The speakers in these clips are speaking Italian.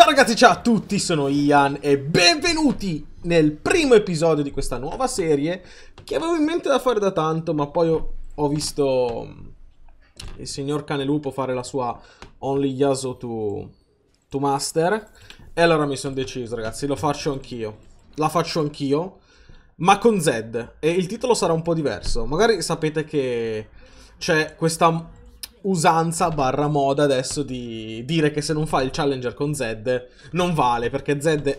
Ciao ragazzi, ciao a tutti, sono Ian e benvenuti nel primo episodio di questa nuova serie che avevo in mente da fare da tanto, ma poi ho, visto mm, il signor Cane Lupo fare la sua Only Yaso to, to Master e allora mi sono deciso ragazzi, lo faccio anch'io, la faccio anch'io, ma con Zed e il titolo sarà un po' diverso, magari sapete che c'è questa usanza barra moda adesso di dire che se non fa il challenger con Zed non vale, perché Zed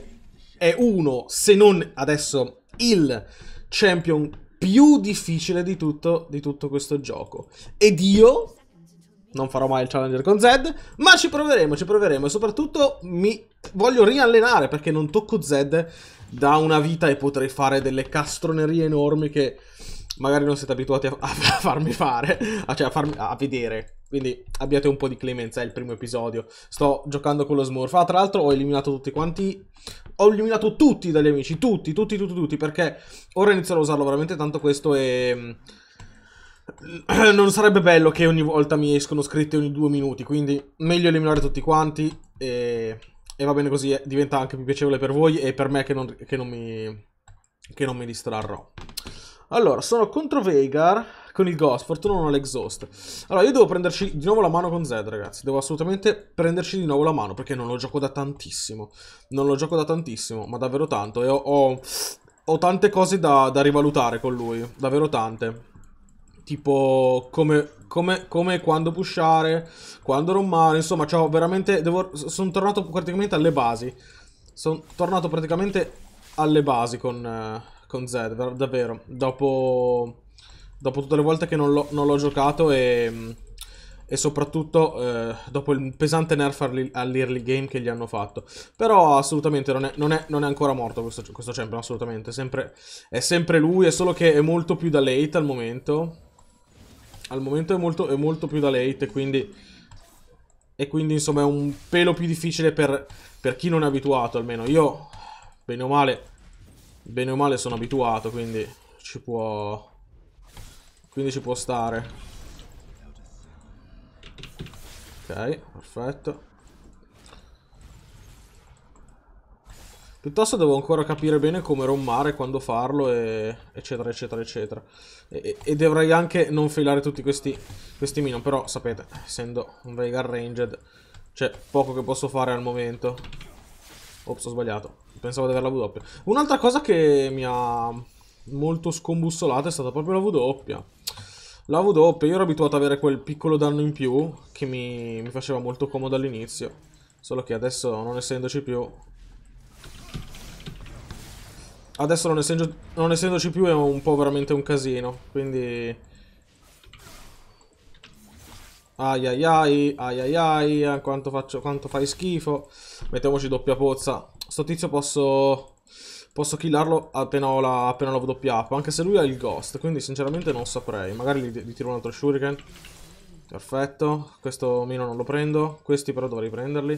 è uno, se non adesso il champion più difficile di tutto, di tutto questo gioco. Ed io non farò mai il challenger con Zed, ma ci proveremo, ci proveremo e soprattutto mi voglio riallenare perché non tocco Zed da una vita e potrei fare delle castronerie enormi che magari non siete abituati a, a farmi fare, a, cioè a, farmi, a vedere. Quindi abbiate un po' di clemenza, è il primo episodio. Sto giocando con lo Smurf. Ah, tra l'altro ho eliminato tutti quanti... Ho eliminato tutti dagli amici, tutti, tutti, tutti, tutti, perché ora inizierò a usarlo veramente tanto questo e... Non sarebbe bello che ogni volta mi escono scritte ogni due minuti, quindi meglio eliminare tutti quanti e, e va bene così, eh, diventa anche più piacevole per voi e per me che non, che non, mi... che non mi distrarrò. Allora, sono contro Veigar con il Ghost, fortuna non ho l'exhaust. Allora, io devo prenderci di nuovo la mano con Zed, ragazzi. Devo assolutamente prenderci di nuovo la mano, perché non lo gioco da tantissimo. Non lo gioco da tantissimo, ma davvero tanto. E ho, ho, ho tante cose da, da, rivalutare con lui, davvero tante. Tipo, come, come, come quando pushare, quando rommare, insomma, cioè, veramente... Devo, sono tornato praticamente alle basi. Sono tornato praticamente alle basi con... Eh con Zed, davvero. Dopo, dopo tutte le volte che non l'ho, giocato e, e soprattutto eh, dopo il pesante nerf all'early game che gli hanno fatto. Però assolutamente non è, non è, non è ancora morto questo, questo champion, assolutamente. Sempre, è sempre lui, è solo che è molto più da late al momento. Al momento è molto, è molto più da late, quindi... E quindi insomma è un pelo più difficile per, per chi non è abituato almeno. Io, bene o male Bene o male sono abituato, quindi ci può... Quindi ci può stare. Ok, perfetto. Piuttosto devo ancora capire bene come rommare, quando farlo, e... eccetera, eccetera, eccetera. E, e, dovrei anche non filare tutti questi, questi minion, però sapete, essendo un Vega ranged, c'è poco che posso fare al momento. Ops, ho sbagliato. Pensavo di averla W. Un'altra cosa che mi ha molto scombussolato è stata proprio la W. La W, io ero abituato ad avere quel piccolo danno in più che mi, mi faceva molto comodo all'inizio. Solo che adesso, non essendoci più... Adesso non, essendo, non essendoci più è un po' veramente un casino, quindi... Ai ai ai, ai ai ai, quanto, faccio, quanto fai schifo. Mettiamoci doppia pozza. Sto tizio posso... Posso killarlo appena ho la, appena l'ho doppiato. Anche se lui ha il ghost. Quindi sinceramente non saprei. Magari gli, gli tiro un altro shuriken. Perfetto. Questo mino non lo prendo. Questi però dovrei prenderli.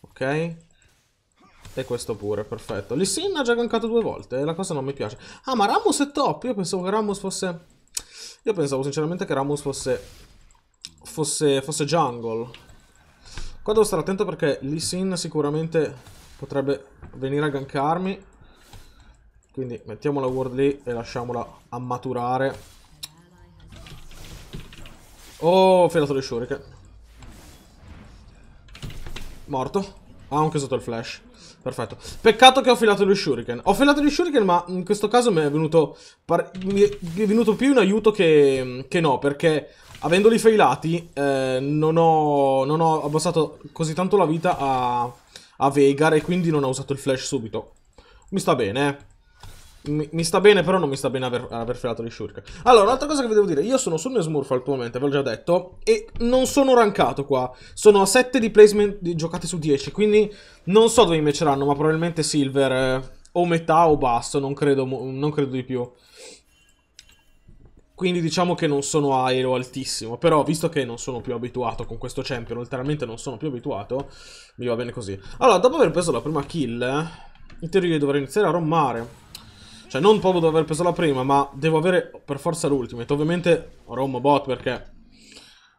Ok. E questo pure, perfetto. Lissin ha già gankato due volte la cosa non mi piace. Ah, ma Ramos è top. Io pensavo che Ramos fosse... Io pensavo sinceramente che Ramos fosse... Fosse, fosse jungle. Qua devo stare attento perché Lissin sicuramente potrebbe venire a gankarmi quindi mettiamo la ward lì e lasciamola a maturare oh filato le shuriken morto ah anche sotto il flash Perfetto. Peccato che ho filato gli shuriken. Ho filato gli shuriken, ma in questo caso mi è venuto, mi è venuto più in aiuto che, che no, perché avendoli failati eh, non, ho, non ho abbassato così tanto la vita a, a Vegar e quindi non ha usato il flash subito. Mi sta bene, eh. mi, mi sta bene, però non mi sta bene aver, aver frenato gli shurk. Allora, un'altra cosa che vi devo dire. Io sono sul mio smurf attualmente, ve l'ho già detto. E non sono rankato qua. Sono a 7 di placement di, giocati su 10. Quindi non so dove mi matcheranno, ma probabilmente silver eh, o metà o basso. Non credo, non credo di più. Quindi diciamo che non sono aereo altissimo, però visto che non sono più abituato con questo champion, letteralmente non sono più abituato, mi va bene così. Allora, dopo aver preso la prima kill, in teoria dovrei iniziare a rommare. Cioè, non proprio dopo aver preso la prima, ma devo avere per forza l'ultimate. Ovviamente rommo bot perché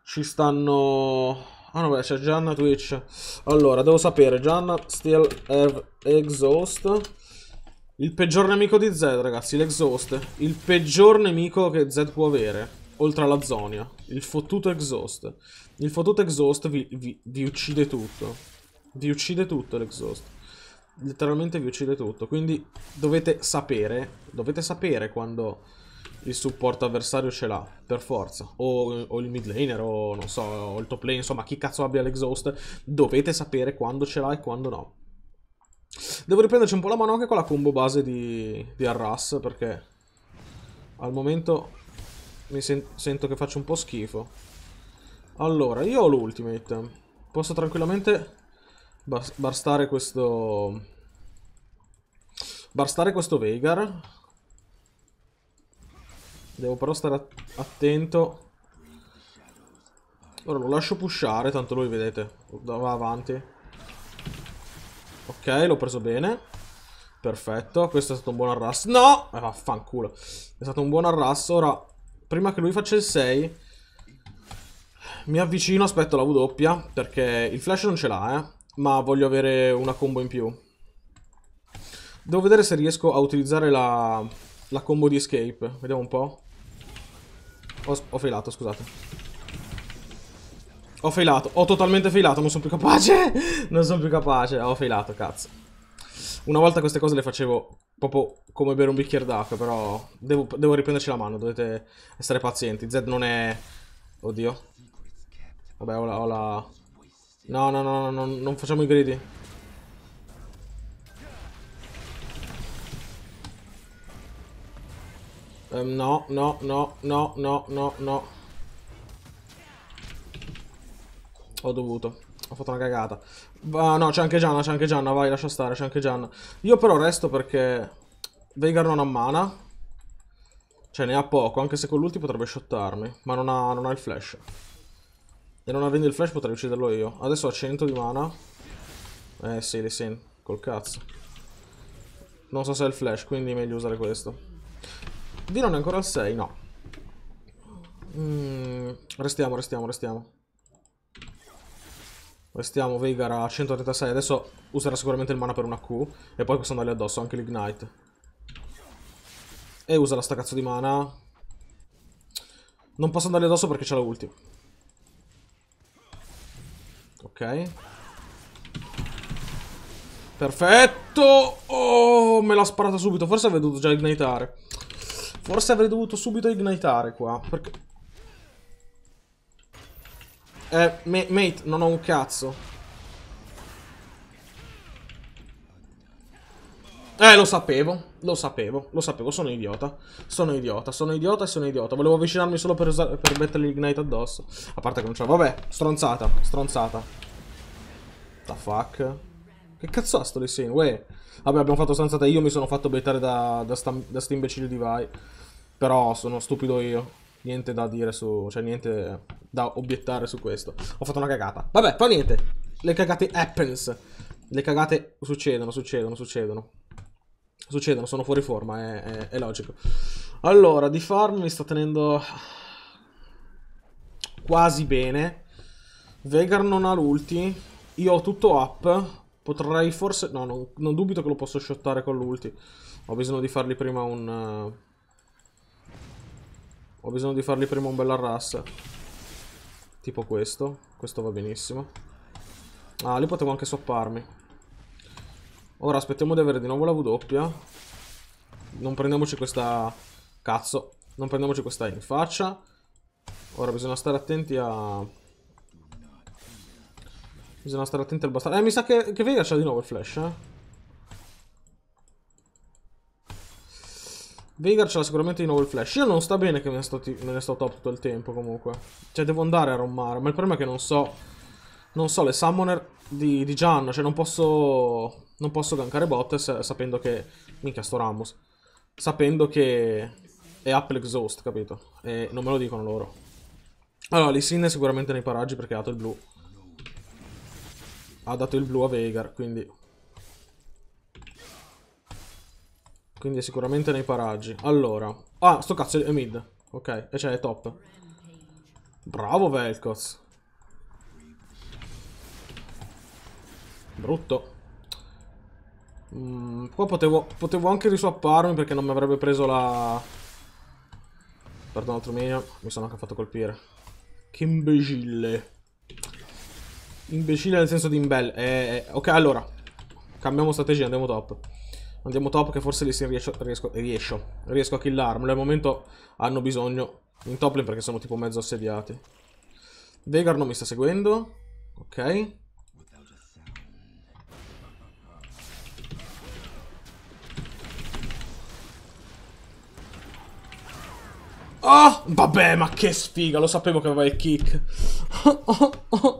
ci stanno... Ah no, beh, c'è Gianna Twitch. Allora, devo sapere, Gianna still have exhaust... Il peggior nemico di Zed, ragazzi, l'exhaust. Il peggior nemico che Zed può avere, oltre alla Zonia. Il fottuto exhaust. Il fottuto exhaust vi, vi, vi uccide tutto. Vi uccide tutto l'exhaust. Letteralmente vi uccide tutto. Quindi dovete sapere, dovete sapere quando il supporto avversario ce l'ha, per forza. O, o, il mid laner, o non so, o il top lane, insomma, chi cazzo abbia l'exhaust. Dovete sapere quando ce l'ha e quando no. Devo riprenderci un po' la mano anche con la combo base di, di Arras perché al momento mi sen sento che faccio un po' schifo. Allora, io ho l'ultimate. Posso tranquillamente barstare questo... Barstare questo Veigar. Devo però stare att attento. Ora lo lascio pushare, tanto lui, vedete, va avanti. Ok, l'ho preso bene. Perfetto, questo è stato un buon arrasto. No! Eh, vaffanculo. È stato un buon arrasto. Ora, prima che lui faccia il 6, mi avvicino, aspetto la W doppia, perché il flash non ce l'ha, eh. Ma voglio avere una combo in più. Devo vedere se riesco a utilizzare la, la combo di escape. Vediamo un po'. Ho, ho failato, scusate. Ho failato, ho totalmente failato, non sono più capace Non sono più capace, ho failato, cazzo Una volta queste cose le facevo proprio come bere un bicchiere d'acqua Però devo, devo, riprenderci la mano, dovete essere pazienti Zed non è... Oddio Vabbè, ho la... Ho la... No, no, no, no, non facciamo i gridi um, No, no, no, no, no, no, no Ho dovuto. Ho fatto una cagata. Ah, no, c'è anche Gianna, c'è anche Gianna. Vai, lascia stare, c'è anche Gianna. Io però resto perché... Veigar non ha mana. Cioè, ne ha poco. Anche se con l'ulti potrebbe shottarmi. Ma non ha, non ha il flash. E non avendo il flash potrei ucciderlo io. Adesso ha 100 di mana. Eh, sì, Lisin. Col cazzo. Non so se ha il flash, quindi è meglio usare questo. Di non è ancora al 6, no. Mm, restiamo, restiamo, restiamo. Restiamo Veigar a 136, adesso userà sicuramente il mana per una Q e poi possiamo andargli addosso anche l'Ignite. E usa la sta cazzo di mana. Non posso andargli addosso perché c'è la ulti. Ok. Perfetto! Oh, me l'ha sparata subito, forse avrei dovuto già ignitare. Forse avrei dovuto subito ignitare qua, perché... Eh, mate, non ho un cazzo. Eh, lo sapevo, lo sapevo, lo sapevo, sono idiota. Sono idiota, sono idiota e sono idiota. Volevo avvicinarmi solo per, per mettergli l'ignite addosso. A parte che non c'è. Vabbè, stronzata, stronzata. The fuck? Che cazzo ha sto lì sì? Uè. Vabbè, abbiamo fatto stronzata io, mi sono fatto bettare da, da, sta, da sti imbecilli di Vai. Però sono stupido io niente da dire su... Cioè, niente da obiettare su questo. Ho fatto una cagata. Vabbè, fa niente. Le cagate happens. Le cagate succedono, succedono, succedono. Succedono, sono fuori forma, è, è, è logico. Allora, di farm mi sta tenendo quasi bene. Vegar non ha l'ulti. Io ho tutto up. Potrei forse... No, non, non dubito che lo posso shottare con l'ulti. Ho bisogno di fargli prima un... Uh... Ho bisogno di fargli prima un bel arras. Tipo questo. Questo va benissimo. Ah, lì potevo anche sopparmi. Ora aspettiamo di avere di nuovo la W Non prendiamoci questa... Cazzo. Non prendiamoci questa in faccia. Ora bisogna stare attenti a... Bisogna stare attenti al bastardo. Eh, mi sa che, che Vega c'ha di nuovo il flash, eh. Veigar ce l'ha sicuramente di nuovo il flash. Io non sta bene che me ne, sto, top tutto il tempo comunque. Cioè devo andare a rommare, ma il problema è che non so... Non so le summoner di, di Gian, cioè non posso... Non posso gankare bot eh, sapendo che... Minchia sto Ramos. Sapendo che... È Apple Exhaust, capito? E non me lo dicono loro. Allora, Lissin è sicuramente nei paraggi perché ha dato il blu. Ha dato il blu a Veigar, quindi... Quindi è sicuramente nei paraggi. Allora. Ah, sto cazzo è mid. Ok, e cioè è top. Bravo Velkoz. Brutto. Mm, qua potevo, potevo anche riswapparmi perché non mi avrebbe preso la... Perdono, altro minion. Mi sono anche fatto colpire. Che imbecille. Imbecille nel senso di imbelle. Eh, eh, ok, allora. Cambiamo strategia, andiamo top. Andiamo top che forse lì si riesce, riesco, riesco, riesco a killarmelo. Al momento hanno bisogno in toplane perché sono tipo mezzo assediati. Vegar non mi sta seguendo. Ok. Oh, vabbè, ma che sfiga, lo sapevo che aveva il kick.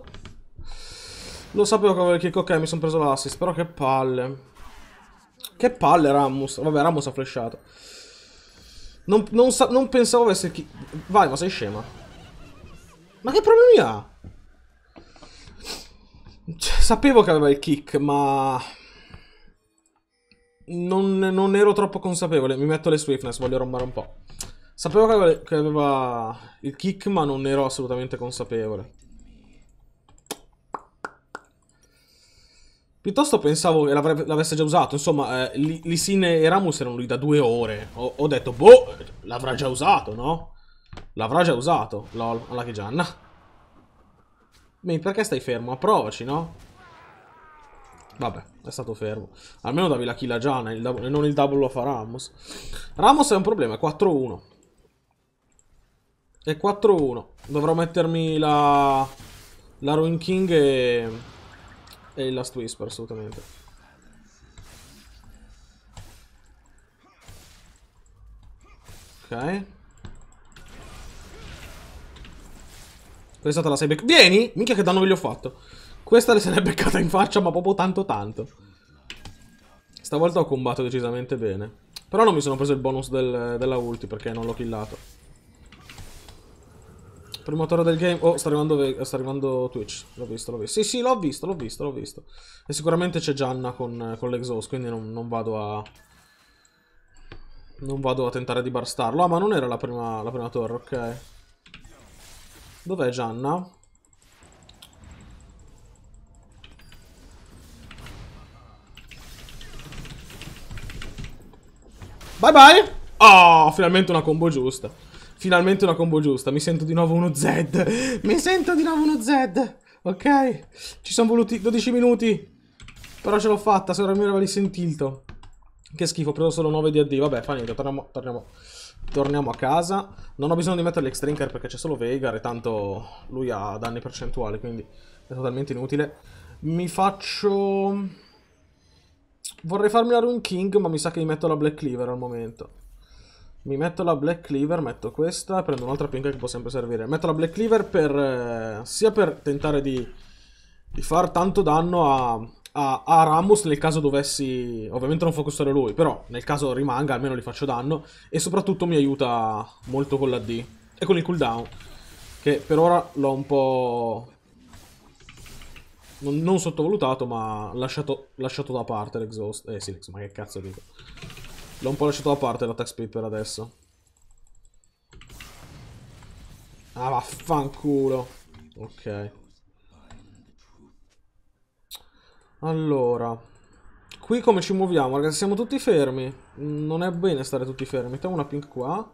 lo sapevo che aveva il kick, ok, mi sono preso l'assist, però che palle. Che palle Rammus. Vabbè, Rammus ha flashato. Non, non, non pensavo avesse chi... Vai, ma sei scema. Ma che problemi ha? Cioè, sapevo che aveva il kick, ma... Non, non, ero troppo consapevole. Mi metto le swiftness, voglio rombare un po'. Sapevo che aveva, che aveva il kick, ma non ero assolutamente consapevole. Piuttosto pensavo che l'avesse già usato. Insomma, eh, Lisin e Ramus erano lì da due ore. Ho, ho detto, boh, l'avrà già usato, no? L'avrà già usato. Lol, alla che Gianna. Mi, perché stai fermo? Approvaci, no? Vabbè, è stato fermo. Almeno davi la kill a Gianna e non il double lo fa Ramus. Ramus è un problema, è 4-1. È 4-1. Dovrò mettermi la... La Ruin King e... E il Last Whisper, assolutamente. Ok. Questa te la sei beccata. Vieni! Minchia che danno gli ho fatto. Questa le se sarei beccata in faccia, ma proprio tanto tanto. Stavolta ho combattuto decisamente bene. Però non mi sono preso il bonus del, della ulti perché non l'ho killato. Promotore del game. Oh, sta arrivando, sta arrivando Twitch. L'ho visto, l'ho visto. Sì, sì, l'ho visto, l'ho visto, l'ho visto. E sicuramente c'è Gianna con, con l'exhaust, quindi non, non, vado a... Non vado a tentare di barstarlo. Ah, ma non era la prima, la prima torre, ok. Dov'è Gianna? Bye bye! Oh, finalmente una combo giusta. Finalmente una combo giusta. Mi sento di nuovo uno Zed. Mi sento di nuovo uno Zed. Ok. Ci sono voluti 12 minuti. Però ce l'ho fatta. Se ora mi avessi sentilto. Che schifo, ho preso solo 9 di AD. Vabbè, fa niente. Torniamo, torniamo, torniamo a casa. Non ho bisogno di mettere l'extrinker perché c'è solo Veigar. E tanto lui ha danni percentuali. Quindi è totalmente inutile. Mi faccio... Vorrei farmi la Rune King, ma mi sa che mi metto la Black Cleaver al momento. Mi metto la Black Cleaver, metto questa, e prendo un'altra pinca che può sempre servire. Metto la Black Cleaver per, eh, sia per tentare di, di far tanto danno a, a, a, Ramos nel caso dovessi... Ovviamente non focusare lui, però nel caso rimanga almeno gli faccio danno. E soprattutto mi aiuta molto con la D e con il cooldown, che per ora l'ho un po'... Non, non sottovalutato, ma lasciato, lasciato da parte l'exhaust. Eh sì, ma che cazzo dico. L'ho un po' lasciato da parte la speed per adesso. Ah, vaffanculo. Ok. Allora. Qui come ci muoviamo, ragazzi? Siamo tutti fermi. Non è bene stare tutti fermi. Mettiamo una pink qua.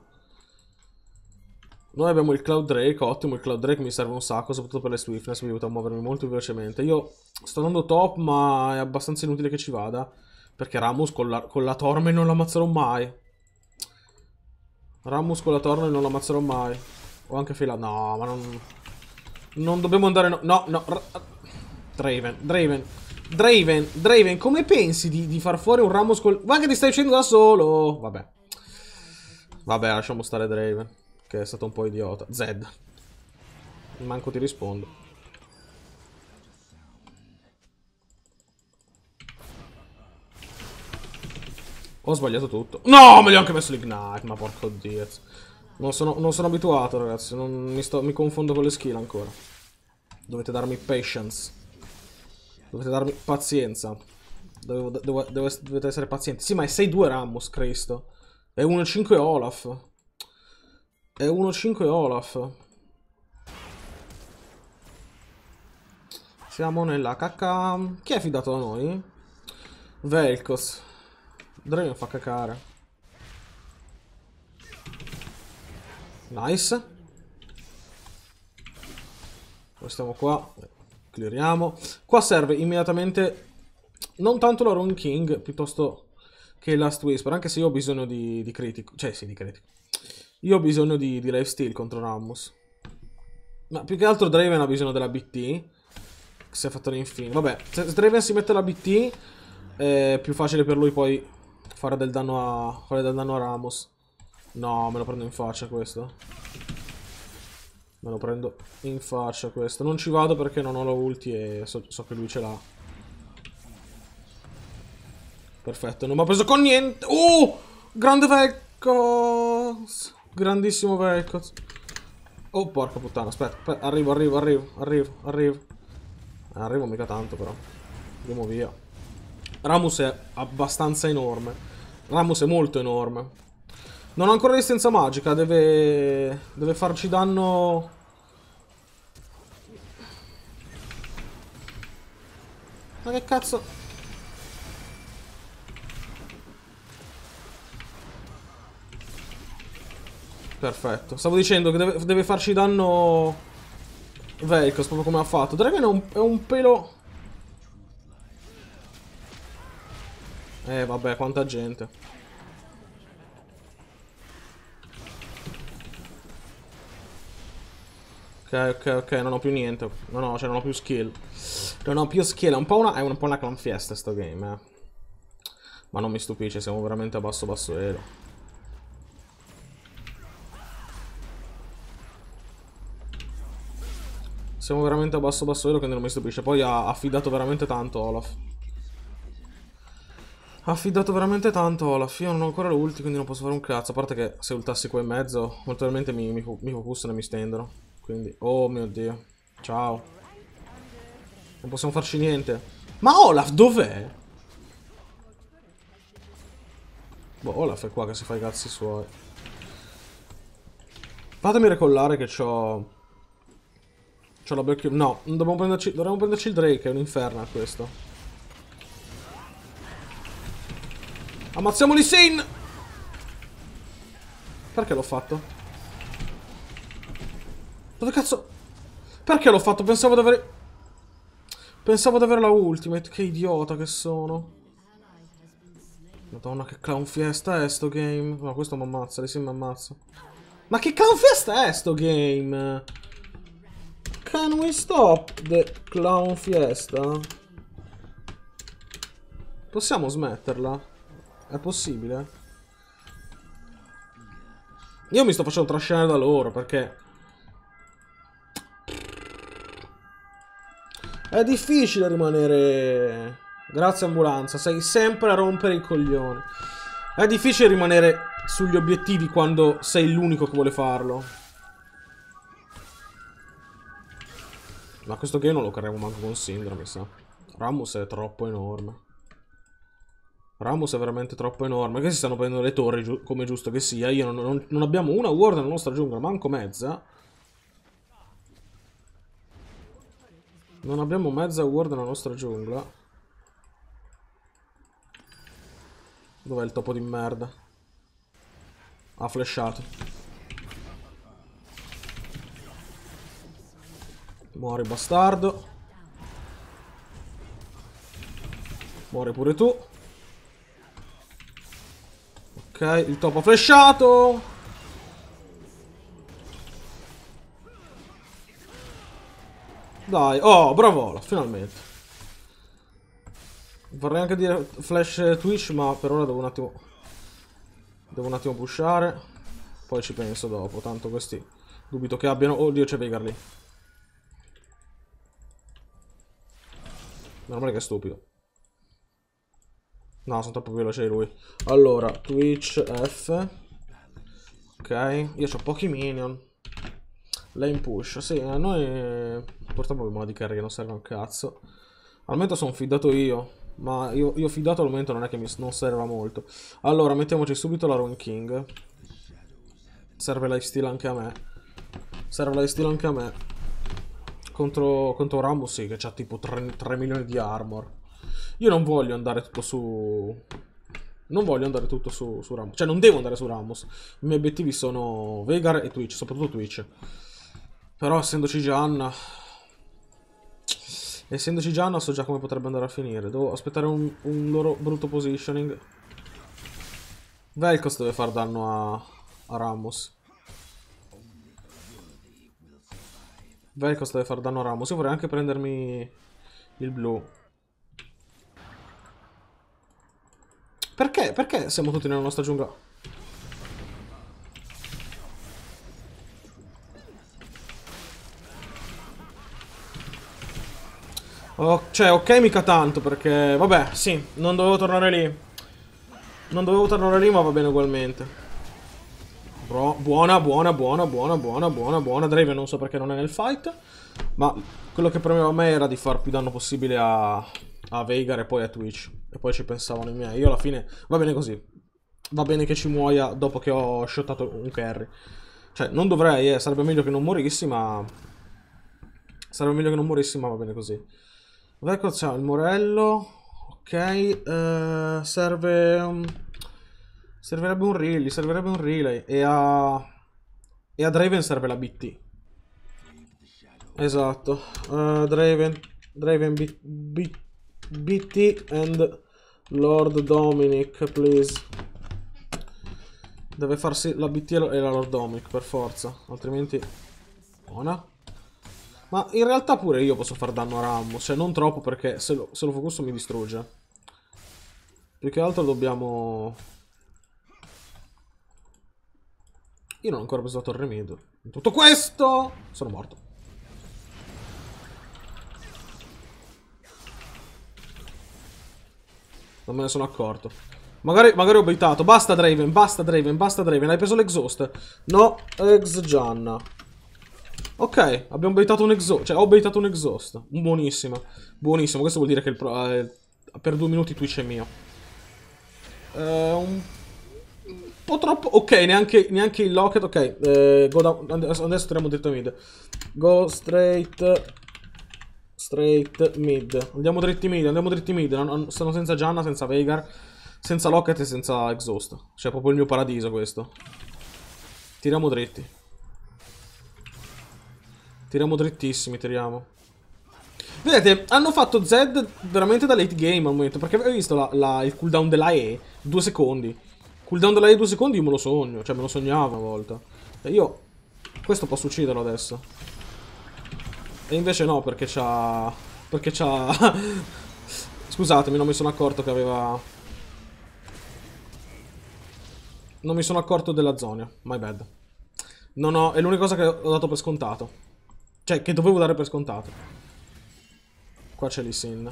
Noi abbiamo il Cloud Drake, ottimo, il Cloud Drake mi serve un sacco, soprattutto per le Swiftness, mi aiuta a muovermi molto velocemente. Io sto andando top, ma è abbastanza inutile che ci vada. Perché Ramus con la, con la torme non l'ammazzerò mai. Ramus con la torme non l'ammazzerò mai. Ho anche fila. No, ma non. Non dobbiamo andare. No, no. no. Draven, Draven. Draven, Draven, come pensi di, di far fuori un Ramos col. Ma che ti stai uscendo da solo? Vabbè. Vabbè, lasciamo stare Draven. Che è stato un po' idiota. Zed. Manco ti rispondo. Ho sbagliato tutto. No, me li ho anche messo l'ignite, ma porco dio. Non sono, non sono abituato, ragazzi. Mi, sto, mi, confondo con le skill ancora. Dovete darmi patience. Dovete darmi pazienza. Devo, devo, devo, dovete essere pazienti. Sì, ma è 6-2 Ramos, Cristo. È 1-5 Olaf. È 1-5 Olaf. Siamo nella cacca. Chi è fidato da noi? Velkos. Draven fa cacare. Nice. Poi stiamo qua. Cleariamo. Qua serve immediatamente non tanto la Rune King, piuttosto che Last Whisper, anche se io ho bisogno di, di critico. Cioè, sì, di critico. Io ho bisogno di, di lifesteal contro Rammus. Ma più che altro Draven ha bisogno della BT. Si è fatta l'infine. Vabbè, se Draven si mette la BT è più facile per lui poi Fare del danno a... Fare del danno a Ramos. No, me lo prendo in faccia questo. Me lo prendo in faccia questo. Non ci vado perché non ho la ulti e so, so che lui ce l'ha. Perfetto, non mi ha preso con niente. Oh! Grande Velkos! Grandissimo Velkos. Oh, porca puttana, aspetta, aspetta. Arrivo, arrivo, arrivo, arrivo, arrivo. Eh, arrivo mica tanto però. Andiamo via. Ramus è abbastanza enorme. Ramus è molto enorme. Non ha ancora resistenza magica, deve... Deve farci danno... Ma che cazzo... Perfetto. Stavo dicendo che deve, deve farci danno... Velcos, proprio come ha fatto. Dragon è un, è un pelo... Eh vabbè, quanta gente. Ok, ok, ok, non ho più niente. No, no, cioè non ho più skill. Non ho più skill, è un po' una, è un po una clan fiesta sto game, eh. Ma non mi stupisce, siamo veramente a basso basso elo. Siamo veramente a basso basso elo, quindi non mi stupisce. Poi ha affidato veramente tanto Olaf. Ha affidato veramente tanto Olaf. Io non ho ancora l'ulti, quindi non posso fare un cazzo. A parte che se ultassi qua in mezzo, molto probabilmente mi, mi, mi e mi stendono. Quindi, oh mio dio. Ciao. Non possiamo farci niente. Ma Olaf dov'è? Boh, Olaf è qua che si fa i cazzi suoi. Fatemi recollare che c'ho... C'ho la black... No, dobbiamo prenderci... dovremmo prenderci il Drake, è un inferno questo. Ammazziamo Sin! Perché l'ho fatto? Dove cazzo? Perché l'ho fatto? Pensavo di avere... Pensavo di avere la ultimate. Che idiota che sono. Madonna, che clown fiesta è sto game. No, questo mi ammazza, Lee Sin mi ammazza. Ma che clown fiesta è sto game? Can we stop the clown fiesta? Possiamo smetterla? È possibile? Io mi sto facendo trascinare da loro perché... È difficile rimanere... Grazie ambulanza, sei sempre a rompere il coglione. È difficile rimanere sugli obiettivi quando sei l'unico che vuole farlo. Ma questo game non lo creiamo manco con sindrome, mi sa. Ramus è troppo enorme. Ramos è veramente troppo enorme. Che si stanno prendendo le torri, giu come giusto che sia. Io non, non, non abbiamo una ward nella nostra giungla, manco mezza. Non abbiamo mezza ward nella nostra giungla. Dov'è il topo di merda? Ha flashato. Muori bastardo. Muori pure tu. Ok, il topo flashato. Dai, oh, bravola, finalmente. Vorrei anche dire flash Twitch, ma per ora devo un attimo... Devo un attimo pushare. Poi ci penso dopo, tanto questi... Dubito che abbiano... Oddio, c'è Vegar lì. Meno male che è stupido. No, sono troppo veloce di lui. Allora, Twitch F. Ok, io ho pochi minion. Lane push. Sì, a noi purtroppo abbiamo la di carry che non serve un cazzo. Al momento sono fidato io. Ma io, io fidato al momento non è che mi, non serva molto. Allora, mettiamoci subito la Rune King. Serve lifesteal anche a me. Serve lifesteal anche a me. Contro, contro Rambo sì, che ha tipo 3, 3 milioni di armor. Io non voglio andare tutto su... Non voglio andare tutto su, su Ramos. Cioè, non devo andare su Ramos. I miei obiettivi sono Vegar e Twitch, soprattutto Twitch. Però, essendoci Gianna... Essendoci Gianna, so già come potrebbe andare a finire. Devo aspettare un, un loro brutto positioning. Velkos deve far danno a, a Ramos. Velkos deve far danno a Ramos. Io vorrei anche prendermi il blu. Perché? Perché siamo tutti nella nostra giungla? Oh, cioè, ok mica tanto perché... Vabbè, sì, non dovevo tornare lì. Non dovevo tornare lì, ma va bene ugualmente. Bro, buona, buona, buona, buona, buona, buona, buona. Draven non so perché non è nel fight. Ma quello che premeva a me era di far più danno possibile a, a Veigar e poi a Twitch. Che poi ci pensavano i miei. Io alla fine va bene così. Va bene che ci muoia dopo che ho shottato un carry. Cioè, non dovrei, eh. Sarebbe meglio che non morissi, ma... Sarebbe meglio che non morissi, ma va bene così. Vecco c'è il morello. Ok. Uh, serve... Servirebbe un relay, servirebbe un relay. E a... E a Draven serve la BT. Esatto. Uh, Draven... Draven B, B, BT and Lord Dominic, please. Deve farsi la BT e la Lord Dominic, per forza. Altrimenti... Buona. Ma in realtà pure io posso far danno a Rambo. Cioè, non troppo, perché se lo, se lo focusso mi distrugge. Più che altro dobbiamo... Io non ho ancora pesato il remedio. In tutto questo... Sono morto. Non me ne sono accorto. Magari, magari ho baitato. Basta Draven, basta Draven, basta Draven. Hai preso l'exhaust? No, ex Gianna. Ok, abbiamo baitato un exhaust. Cioè, ho baitato un exhaust. Buonissimo. Buonissimo. Questo vuol dire che eh, per due minuti Twitch è mio. Eh, un po' troppo. Ok, neanche, neanche il locket. Ok, eh, down, adesso andiamo direttamente. Go straight Straight mid. Andiamo dritti mid, andiamo dritti mid. Non, non, sono senza Gianna, senza Veigar, senza Locket e senza Exhaust. Cioè, proprio il mio paradiso questo. Tiriamo dritti. Tiriamo drittissimi, tiriamo. Vedete, hanno fatto Zed veramente da late game al momento. Perché avete visto la, la, il cooldown della E? Due secondi. Cooldown della E due secondi io me lo sogno. Cioè, me lo sognavo una volta. E io... Questo posso ucciderlo adesso. E invece no, perché c'ha... Perché c'ha... Scusatemi, non mi sono accorto che aveva... Non mi sono accorto della zona. My bad. Non ho... È l'unica cosa che ho dato per scontato. Cioè, che dovevo dare per scontato. Qua c'è l'Isin.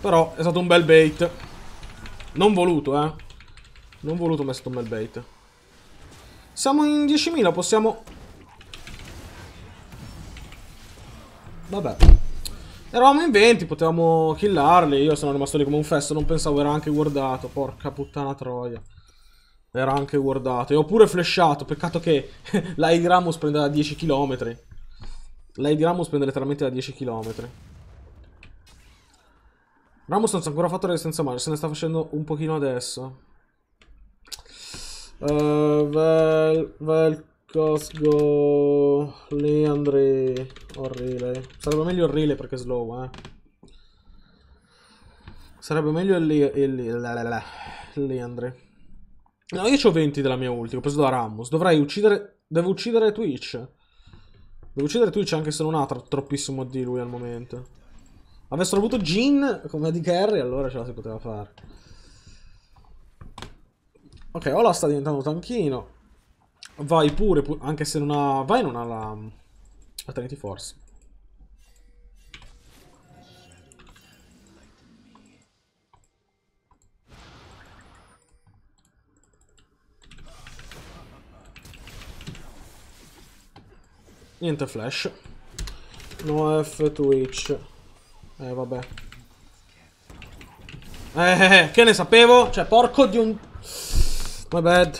Però è stato un bel bait. Non voluto, eh. Non voluto, ma è stato un bel bait. Siamo in 10.000, possiamo... Vabbè. Eravamo in 20, potevamo killarli. Io sono rimasto lì come un fesso, non pensavo era anche guardato. Porca puttana troia. Era anche guardato. E ho pure flashato. Peccato che l'Aid Ramos prende da 10 km. L'Aid Ramos prende letteralmente da 10 km. Ramos non si è ancora fatto resistenza male, se ne sta facendo un pochino adesso. Uh, vel, vel, Cosgo, Leandre, Orrile. Sarebbe meglio Orrile perché è slow, eh. Sarebbe meglio il, il, il, il Leandre. No, io ho 20 della mia ultima, ho preso da Ramos. Dovrei uccidere... Devo uccidere Twitch. Devo uccidere Twitch anche se non ha tro troppissimo di lui al momento. Avessero avuto Jin come di Carry, allora ce la si poteva fare. Ok, Ola sta diventando tanchino. Vai pure, pu anche se non ha... Vai non ha la... La Trinity Force. Niente flash. No F Twitch. Eh vabbè. Eh, eh, eh che ne sapevo? Cioè, porco di un... My bad.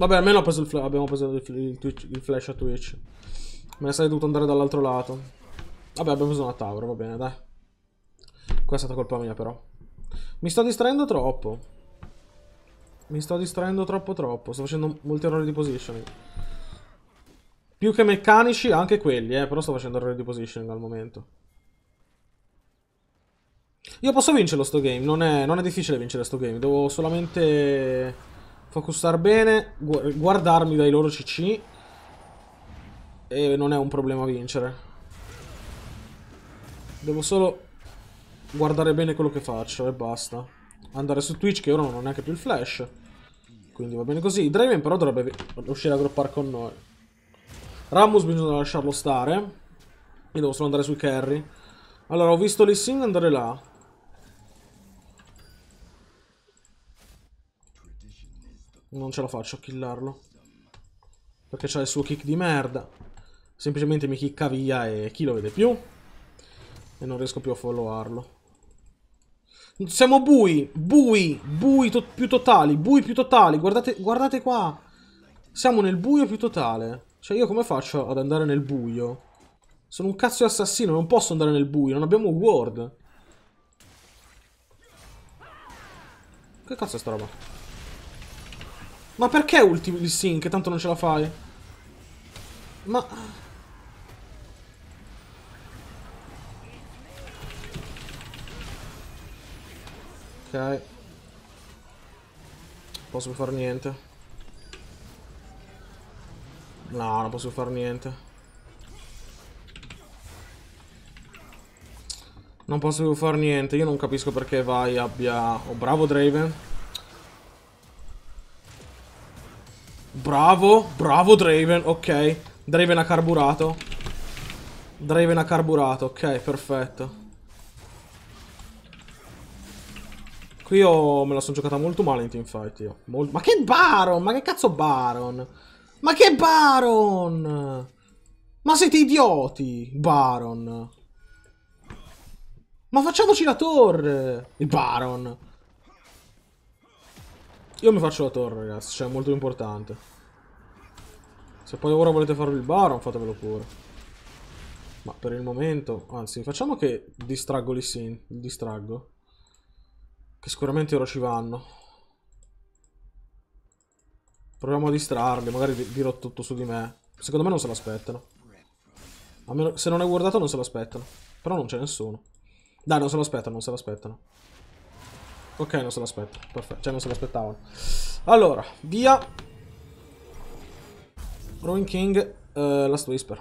Vabbè, almeno preso abbiamo preso il, il, Twitch, il, flash a Twitch. Me ne sarei dovuto andare dall'altro lato. Vabbè, abbiamo preso una Tauro, va bene, dai. Qua è stata colpa mia, però. Mi sto distraendo troppo. Mi sto distraendo troppo troppo. Sto facendo molti errori di positioning. Più che meccanici, anche quelli, eh. Però sto facendo errori di positioning al momento. Io posso vincere sto game. Non è, non è difficile vincere sto game. Devo solamente... Focustar bene, guardarmi dai loro CC. E non è un problema vincere. Devo solo guardare bene quello che faccio e basta. Andare su Twitch che ora non ho neanche più il flash. Quindi va bene così. Draven però dovrebbe riuscire a groppare con noi. Rammus bisogna lasciarlo stare. Io devo solo andare sui carry. Allora, ho visto Lee Sin andare là. non ce la faccio a killarlo. Perché c'ha il suo kick di merda. Semplicemente mi kicka via e chi lo vede più? E non riesco più a followarlo. Siamo bui, bui, bui to più totali, bui più totali. Guardate, guardate qua. Siamo nel buio più totale. Cioè io come faccio ad andare nel buio? Sono un cazzo di assassino, non posso andare nel buio, non abbiamo ward. Che cazzo è sta roba? Ma perché ulti il sync? Tanto non ce la fai. Ma... Ok. Non posso fare niente. No, non posso fare niente. Non posso più fare niente. Io non capisco perché vai abbia... Oh, bravo Draven. Bravo, bravo Draven, ok. Draven ha carburato. Draven ha carburato, ok, perfetto. Qui io me la sono giocata molto male in teamfight io. Mol ma che Baron? Ma che cazzo Baron? Ma che Baron? Ma siete idioti, Baron. Ma facciamoci la torre, il Baron. Io mi faccio la torre, ragazzi, cioè è molto importante. Se poi ora volete farvi il baron, fatemelo pure. Ma per il momento... Anzi, facciamo che distraggo lì sì. Distraggo. Che sicuramente ora ci vanno. Proviamo a distrarli. Magari dirò tutto su di me. Secondo me non se l'aspettano. Se non è guardato non se l'aspettano. Però non c'è nessuno. Dai, non se l'aspettano, non se l'aspettano. Ok, non se l'aspettano. Perfetto. Cioè, non se l'aspettavano. Allora, via. Rowan King, uh, Last Whisper.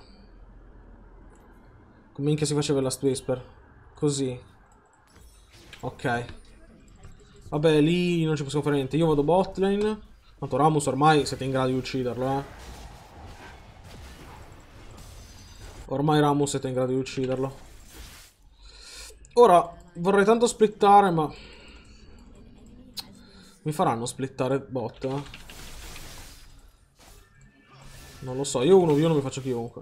Come minchia si faceva Last Whisper? Così. Ok. Vabbè, lì non ci possiamo fare niente. Io vado botlane. Tanto Ramus ormai siete in grado di ucciderlo, eh. Ormai Ramus siete in grado di ucciderlo. Ora, vorrei tanto splittare, ma... Mi faranno splittare bot, eh. Non lo so, io uno io non mi faccio chiunque.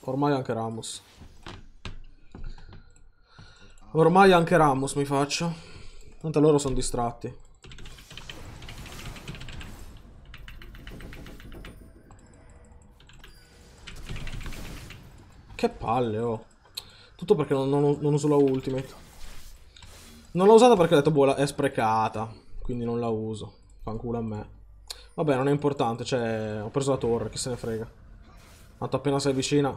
Ormai anche Ramos. Ormai anche Ramos mi faccio. Tanto loro sono distratti. Che palle, oh. Tutto perché non, non, non uso la ultimate. Non l'ho usata perché ho detto, boh, è sprecata. Quindi non la uso. Fanculo a me. Vabbè, non è importante, cioè, ho preso la torre, che se ne frega. Tanto appena sei vicina.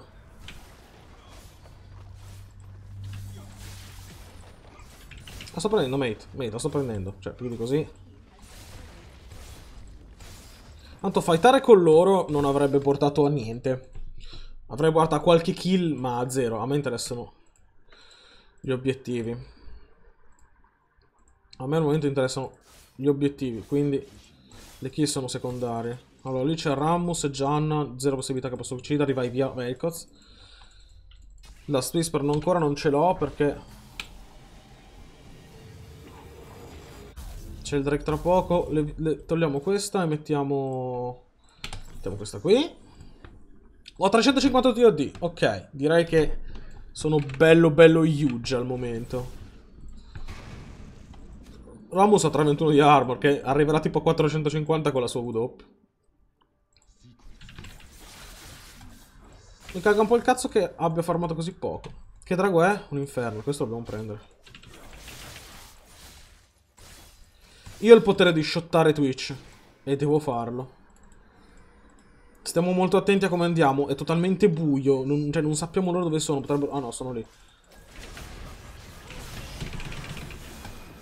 La sto prendendo, mate. Mate, la sto prendendo. Cioè, più di così. Tanto fightare con loro non avrebbe portato a niente. Avrei portato a qualche kill, ma a zero. A me interessano gli obiettivi. A me al momento interessano gli obiettivi, quindi... Le kill sono secondarie. Allora, lì c'è Rammus e Gianna. Zero possibilità che posso uccidere. Vai via Melkoz. La Swisper ancora non ce l'ho perché... C'è il Drake tra poco. Le, le, togliamo questa e mettiamo... Mettiamo questa qui. Ho 350 TOD. Ok, direi che sono bello bello huge al momento. Ramos ha 321 di armor che arriverà tipo a 450 con la sua W. Mi caga un po' il cazzo che abbia farmato così poco. Che drago è? Un inferno, questo lo dobbiamo prendere. Io ho il potere di shottare Twitch e devo farlo. Stiamo molto attenti a come andiamo, è totalmente buio, non, cioè non sappiamo loro dove sono, potrebbero... Ah no, sono lì.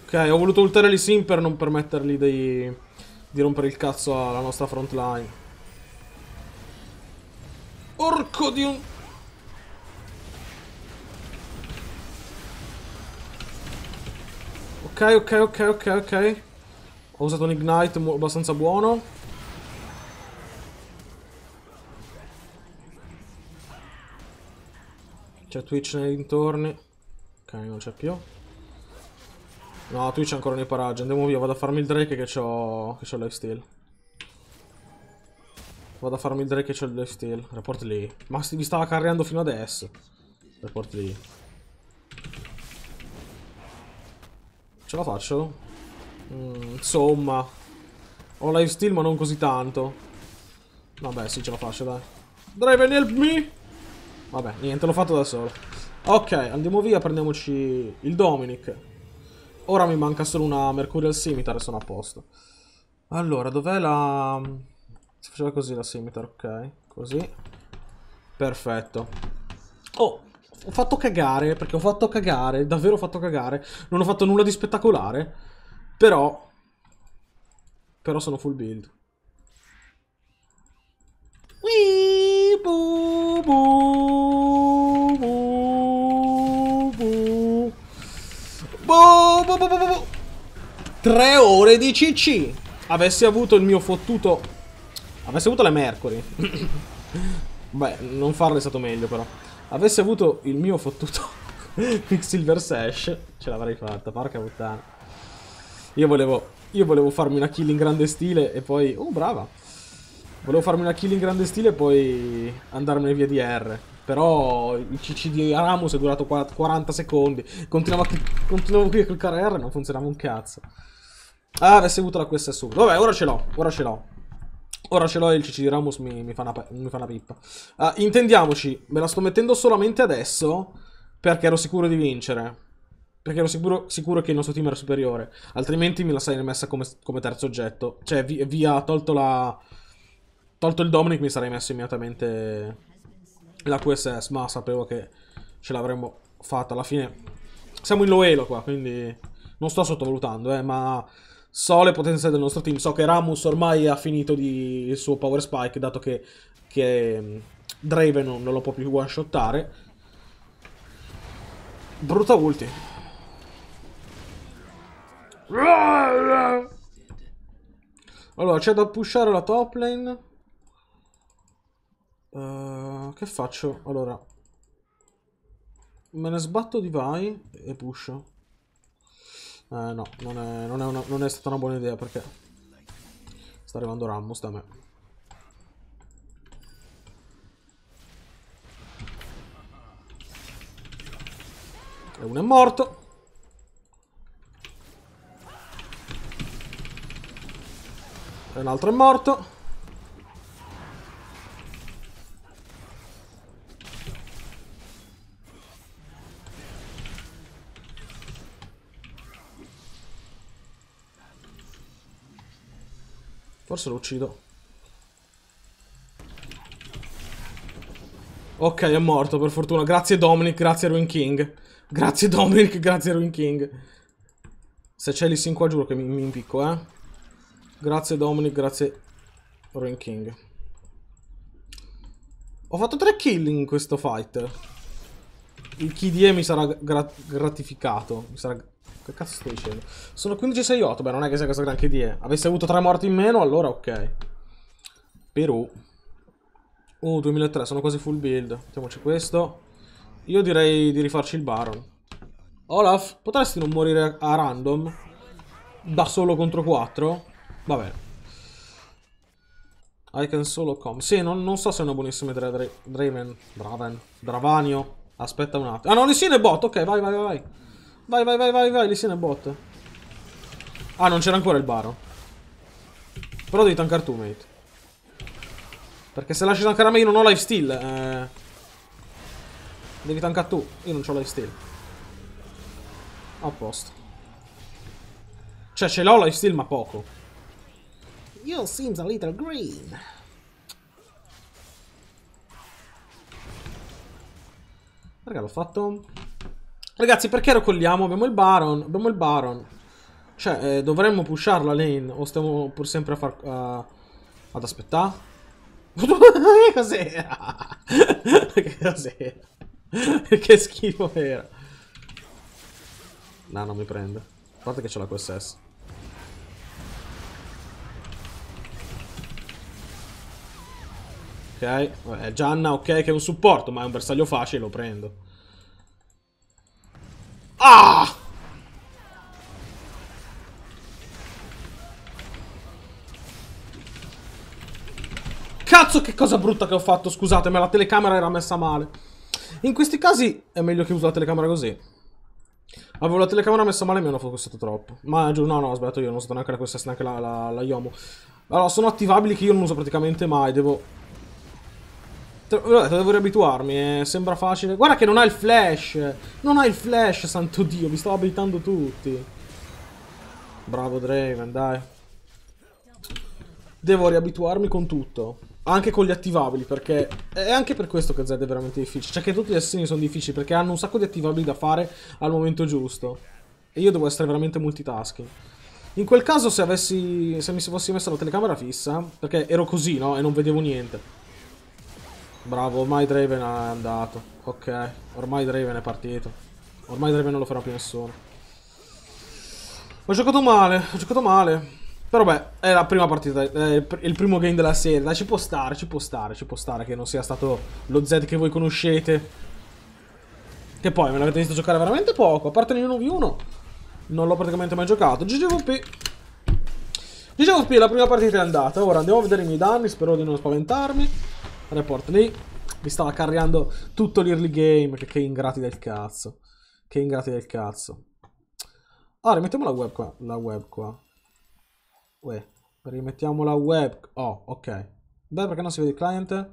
Ok, ho voluto ultare i sim per non permettergli di, di rompere il cazzo alla nostra frontline. Orco di un... Ok, ok, ok, ok, ok. Ho usato un ignite abbastanza buono. C'è Twitch nei dintorni. Ok, non c'è più. No, Twitch è ancora nei paraggi. Andiamo via, vado a farmi il Drake che c'ho. che c'ho lifesteal. Vado a farmi il Drake che c'ho il lifesteal. Report lì. Ma si, mi stava carriando fino adesso. Report lì. Ce la faccio? Mm, insomma. Ho lifesteal ma non così tanto. Vabbè, sì, ce la faccio, dai. Driven help me! Vabbè, niente, l'ho fatto da solo. Ok, andiamo via, prendiamoci il Dominic. Ora mi manca solo una Mercurial Scimitar e sono a posto. Allora, dov'è la... Mm, si faceva così la Scimitar, ok. Così. Perfetto. Oh, ho fatto cagare, perché ho fatto cagare, davvero ho fatto cagare. Non ho fatto nulla di spettacolare. Però... Però sono full build. Wee, boo, boo. 3 ore di CC. Avessi avuto il mio fottuto... Avessi avuto le Mercury. Beh, non farle è stato meglio però. Avessi avuto il mio fottuto Quicksilver Sash, ce l'avrei fatta, porca puttana. Io volevo... Io volevo farmi una kill in grande stile e poi... Oh, brava! Volevo farmi una kill in grande stile e poi andarmene via di R. Però il CC di Aramus è durato 40 secondi. Continuavo, continuavo qui a cliccare R e non funzionava un cazzo. Ah, avessi avuto la quest su. Vabbè, ora ce l'ho, ora ce l'ho. Ora ce l'ho e il CC di Ramos mi, mi, fa una, mi, fa una, pippa. Uh, intendiamoci, me la sto mettendo solamente adesso perché ero sicuro di vincere. Perché ero sicuro, sicuro che il nostro team era superiore. Altrimenti me la sarei messa come, come, terzo oggetto. Cioè, via, via tolto la... Tolto il Dominic mi sarei messo immediatamente la QSS, ma sapevo che ce l'avremmo fatta. Alla fine siamo in Loelo qua, quindi non sto sottovalutando, eh, ma so le potenze del nostro team, so che Ramus ormai ha finito di, il suo power spike, dato che, che mm, Draven non, non, lo può più one-shottare. Brutta ulti. Allora, c'è da pushare la top lane. Uh, che faccio? Allora, me ne sbatto di vai e pusho. Eh, no, non è, non, è una, non è stata una buona idea perché sta arrivando Rammus da me. E uno è morto. E un altro è morto. Forse lo uccido. Ok, è morto, per fortuna. Grazie Dominic, grazie Ruin King. Grazie Dominic, grazie Ruin King. Se c'è l'Isin qua giuro che mi, mi impicco, eh. Grazie Dominic, grazie Ruin King. Ho fatto tre kill in questo fight. Il KDE mi sarà gra gratificato. Mi sarà gratificato. Che cazzo sto dicendo? Sono 15-6-8, beh, non è che sia questa granché E. Eh. Avessi avuto 3 morti in meno, allora ok. Perù. Oh, uh, 2003, sono quasi full build. Mettiamoci questo. Io direi di rifarci il Baron. Olaf, potresti non morire a random? Da solo contro 4? Vabbè. I can solo come. Sì, non, non so se è una buonissima idea Draven. Draven. Dravanio. Aspetta un attimo. Ah non no, Nissin è bot. Ok, vai, vai, vai. Vai, vai, vai, vai, vai, ne bot. Ah, non c'era ancora il baro. Però devi tankare tu, mate. Perché se lasci tankare a me io non ho lifesteal. Eh... Devi tankare tu. Io non ho lifesteal. A posto. Cioè, ce l'ho lifesteal, ma poco. You seems a little green. Perché l'ho fatto? Ragazzi, perché lo colliamo? Abbiamo il Baron. Abbiamo il Baron. Cioè, eh, dovremmo pushare la lane. O stiamo pur sempre a far... Uh, ad aspettare? che cos'era? che cos'era? che schifo era. No, non mi prende. A parte che c'è la QSS. Ok, Vabbè, Gianna ok che è un supporto, ma è un bersaglio facile, lo prendo. Ah! Cazzo che cosa brutta che ho fatto, scusate, ma la telecamera era messa male. In questi casi è meglio che uso la telecamera così. Avevo la telecamera messa male e mi hanno focussato troppo. Ma giù, no, no, ho sbagliato io, non ho usato neanche la la, la, la Yomo. Allora, sono attivabili che io non uso praticamente mai, devo Devo riabituarmi, eh. sembra facile. Guarda che non ha il flash! Non ha il flash, santo dio, mi stavo abilitando tutti. Bravo Draven, dai. Devo riabituarmi con tutto. Anche con gli attivabili, perché... È anche per questo che Zed è veramente difficile. Cioè che tutti gli assassini sono difficili, perché hanno un sacco di attivabili da fare al momento giusto. E io devo essere veramente multitasking. In quel caso se avessi... Se mi fossi messo la telecamera fissa, perché ero così, no? E non vedevo niente. Bravo, ormai Draven è andato. Ok, ormai Draven è partito. Ormai Draven non lo farà più nessuno. Ho giocato male, ho giocato male. Però beh, è la prima partita, è il primo game della serie. Dai, ci può stare, ci può stare, ci può stare che non sia stato lo Z che voi conoscete. Che poi me l'avete visto giocare veramente poco, a parte 1 v 1 Non l'ho praticamente mai giocato. GGVP. GGVP, la prima partita è andata. Ora andiamo a vedere i miei danni, spero di non spaventarmi. Report lì. Mi stava carriando tutto l'early game. Che, che ingrati del cazzo. Che ingrati del cazzo. Allora, rimettiamo la web qua. La web qua. Uè. Rimettiamo la web. Oh, ok. Beh, perché non si vede il client?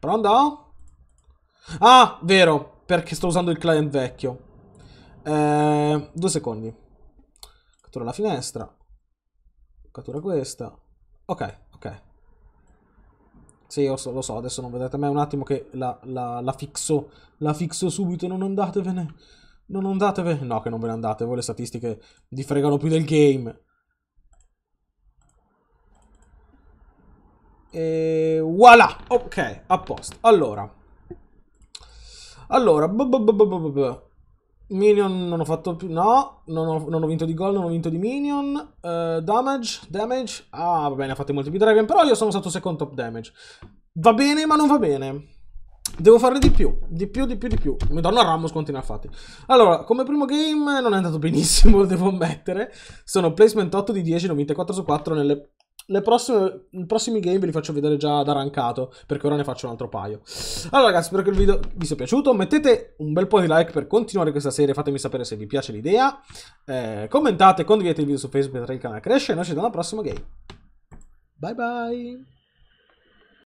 Pronto? Ah, vero. Perché sto usando il client vecchio. Eh, due secondi. Cattura la finestra. Cattura questa. Ok, ok. Sì, io so, lo so, adesso non vedete. Ma è un attimo che la, la, la fixo. La fixo subito, non andatevene. Non andatevene. No, che non ve ne andate. Voi le statistiche vi fregano più del game. E voilà. Ok, a posto. Allora. Allora. B Minion non ho fatto più, no, non ho, non ho, vinto di gol, non ho vinto di minion, uh, damage, damage, ah va bene, ha fatto molti più Dragon, però io sono stato secondo top damage, va bene ma non va bene, devo fare di più, di più, di più, di più, mi Madonna Ramos continua a fatti, allora, come primo game non è andato benissimo, devo ammettere, sono placement 8 di 10, 94 su 4 nelle prossime, i prossimi game ve li faccio vedere già da rancato, perché ora ne faccio un altro paio. Allora ragazzi, spero che il video vi sia piaciuto, mettete un bel po' di like per continuare questa serie, fatemi sapere se vi piace l'idea, eh, commentate, condividete il video su Facebook per il canale cresce e noi ci vediamo al prossimo game. Bye bye!